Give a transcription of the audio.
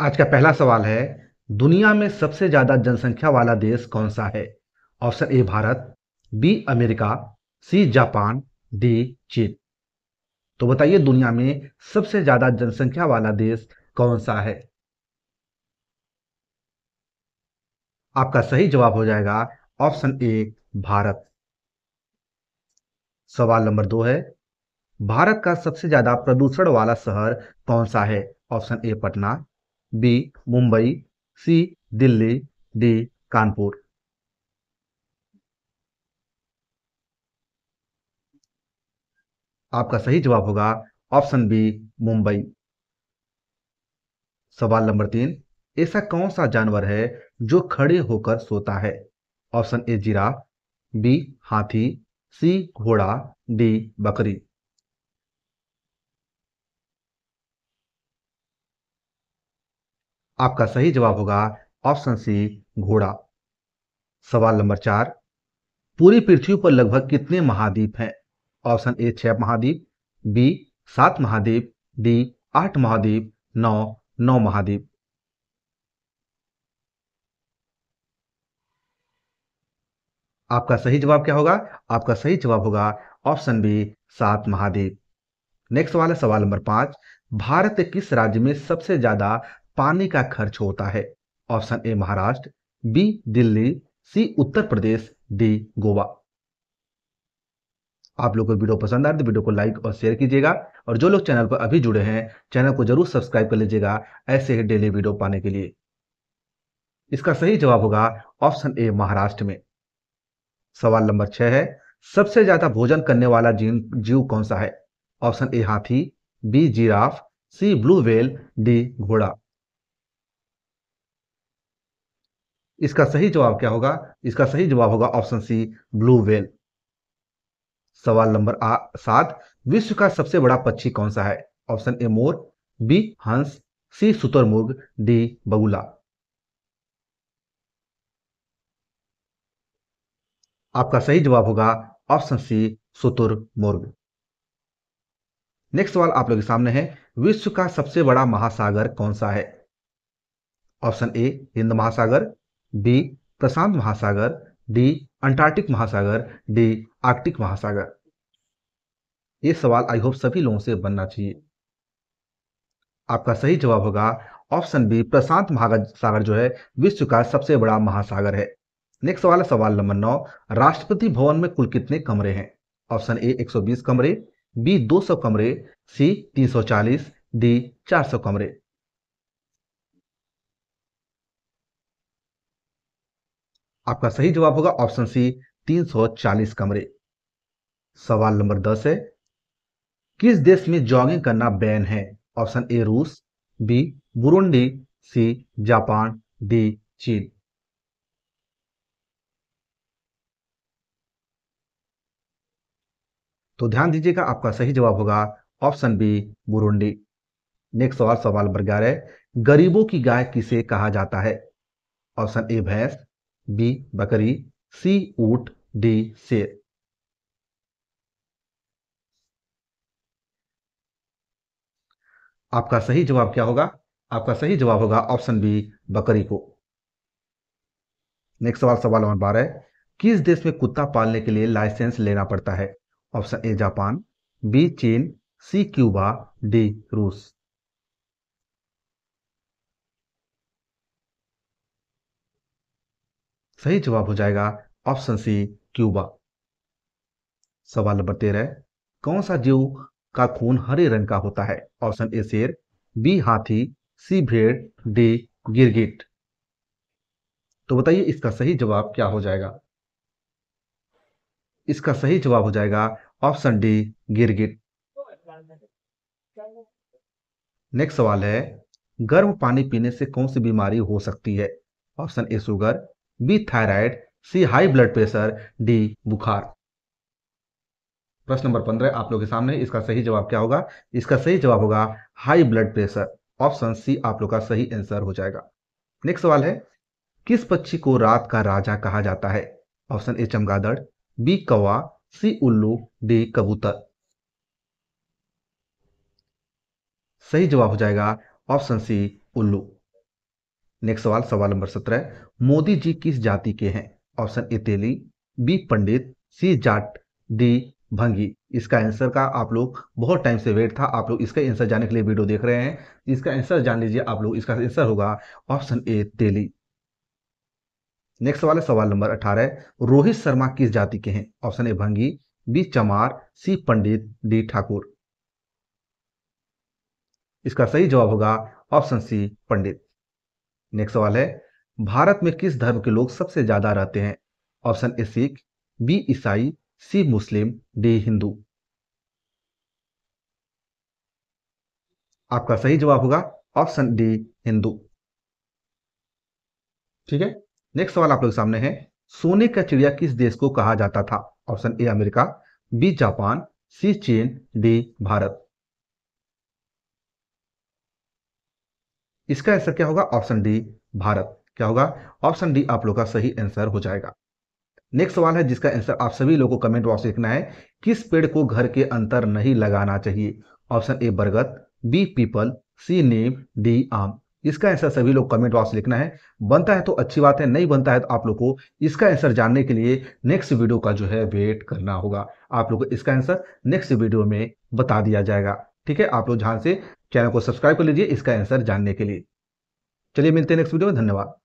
आज का पहला सवाल है दुनिया में सबसे ज्यादा जनसंख्या वाला देश कौन सा है option A Bharat B America C Japan D चीन तो बताइए दुनिया में सबसे ज्यादा जनसंख्या वाला देश कौन सा है आपका सही जवाब हो जाएगा ऑप्शन ए भारत सवाल नंबर दो है भारत का सबसे ज्यादा प्रदूषण वाला शहर कौन सा है option A Patna B Mumbai C Delhi D Kanpur आपका सही जवाब होगा ऑप्शन बी मुंबई सवाल नंबर तीन ऐसा कौन सा जानवर है जो खड़े होकर सोता है ऑप्शन ए जीरा बी हाथी सी घोड़ा डी बकरी आपका सही जवाब होगा ऑप्शन सी घोड़ा सवाल नंबर चार पूरी पृथ्वी पर लगभग कितने महाद्वीप हैं ऑप्शन ए छह महाद्वीप बी सात महाद्वीप डी आठ महाद्वीप नौ नौ महाद्वीप आपका सही जवाब क्या होगा आपका सही जवाब होगा ऑप्शन बी सात महाद्वीप नेक्स्ट सवाल है सवाल नंबर पांच भारत किस राज्य में सबसे ज्यादा पानी का खर्च होता है option A Maharashtra B Delhi C Uttar Pradesh D Goa आप लोगों को वीडियो पसंद आए तो वीडियो को लाइक और शेयर कीजिएगा और जो लोग चैनल पर अभी जुड़े हैं चैनल को जरूर सब्सक्राइब कर लीजिएगा ऐसे ही डेली वीडियो पाने के लिए इसका सही जवाब होगा ऑप्शन ए महाराष्ट्र में सवाल नंबर छह है सबसे ज्यादा भोजन करने वाला जीव जीव कौन सा है ऑप्शन ए हाथी B giraffe C blue whale D घोड़ा इसका सही जवाब क्या होगा इसका सही जवाब होगा ऑप्शन सी ब्लू वेल सवाल नंबर सात विश्व का सबसे बड़ा पक्षी कौन सा है ऑप्शन ए मोर बी हंस सी सुतरमुर्ग डी बगुला आपका सही जवाब होगा ऑप्शन सी सुतुरमुर्ग नेक्स्ट सवाल आप लोगों के सामने है विश्व का सबसे बड़ा महासागर कौन सा है ऑप्शन ए हिंद महासागर बी प्रशांत महासागर डी अंटार्कटिक महासागर डी आर्कटिक महासागर ये सवाल आई होप सभी लोगों से बनना चाहिए आपका सही जवाब होगा ऑप्शन बी प्रशांत महासागर जो है विश्व का सबसे बड़ा महासागर है नेक्स्ट सवाल है सवाल नंबर नौ राष्ट्रपति भवन में कुल कितने कमरे हैं ऑप्शन ए 120 कमरे बी 200 कमरे सी 340 डी 400 कमरे आपका सही जवाब होगा ऑप्शन सी 340 कमरे सवाल नंबर दस है किस देश में जॉगिंग करना बैन है ऑप्शन ए रूस B Burundi C Japan D चीन तो ध्यान दीजिएगा आपका सही जवाब होगा ऑप्शन बी बुरुंडी नेक्स्ट सवाल सवाल नंबर ग्यारह गरीबों की गाय किसे कहा जाता है ऑप्शन ए भैंस बी बकरी सी ऊट डी शेर आपका सही जवाब क्या होगा आपका सही जवाब होगा ऑप्शन बी बकरी को नेक्स्ट सवाल सवाल नंबर बारह किस देश में कुत्ता पालने के लिए लाइसेंस लेना पड़ता है ऑप्शन ए जापान बी चीन सी क्यूबा डी रूस सही जवाब हो जाएगा ऑप्शन सी क्यूबा सवाल नंबर तेरह कौन सा जीव का खून हरे रंग का होता है ऑप्शन ए शेर बी हाथी सी भेड़ डी गिरगिट तो बताइए इसका सही जवाब क्या हो जाएगा इसका सही जवाब हो जाएगा ऑप्शन डी गिरगिट नेक्स्ट सवाल है गर्म पानी पीने से कौन सी बीमारी हो सकती है option A sugar B thyroid C high blood pressure D बुखार प्रश्न नंबर पंद्रह आप लोग के सामने इसका सही जवाब क्या होगा इसका सही जवाब होगा high blood pressure option C आप लोग का सही आंसर हो जाएगा नेक्स्ट सवाल है किस पक्षी को रात का राजा कहा जाता है ऑप्शन ए चमगादड़ बी कौवा सी उल्लू डी कबूतर सही जवाब हो जाएगा ऑप्शन सी उल्लू नेक्स्ट सवाल सवाल नंबर सत्रह मोदी जी किस जाति के हैं ऑप्शन ए तेली बी पंडित सी जाट डी भंगी इसका आंसर का आप लोग बहुत टाइम से वेट था आप लोग इसका आंसर जानने के लिए वीडियो देख रहे हैं इसका आंसर जान लीजिए आप लोग इसका आंसर होगा ऑप्शन ए तेली नेक्स्ट सवाल है सवाल नंबर अठारह रोहित शर्मा किस जाति के हैं ऑप्शन ए भंगी बी चमार सी पंडित डी ठाकुर इसका सही जवाब होगा ऑप्शन सी पंडित नेक्स्ट सवाल है भारत में किस धर्म के लोग सबसे ज्यादा रहते हैं ऑप्शन ए सिख बी ईसाई सी मुस्लिम डी हिंदू आपका सही जवाब होगा ऑप्शन डी हिंदू ठीक है नेक्स्ट सवाल आप लोग सामने है सोने का चिड़िया किस देश को कहा जाता था option A America B Japan C चीन डी भारत इसका आंसर क्या होगा ऑप्शन डी भारत क्या होगा ऑप्शन डी आप लोग का सही आंसर हो जाएगा नेक्स्ट सवाल है जिसका आंसर आप सभी लोगों को कमेंट बॉक्स लिखना है किस पेड़ को घर के अंतर नहीं लगाना चाहिए ऑप्शन ए बरगद बी पीपल सी नीम डी आम इसका आंसर सभी लोग कमेंट बॉक्स लिखना है बनता है तो अच्छी बात है नहीं बनता है तो आप लोग को इसका आंसर जानने के लिए नेक्स्ट वीडियो का जो है वेट करना होगा आप लोग को इसका आंसर नेक्स्ट वीडियो में बता दिया जाएगा ठीक है आप लोग ध्यान से चैनल को सब्सक्राइब कर लीजिए इसका आंसर जानने के लिए चलिए मिलते हैं नेक्स्ट वीडियो में धन्यवाद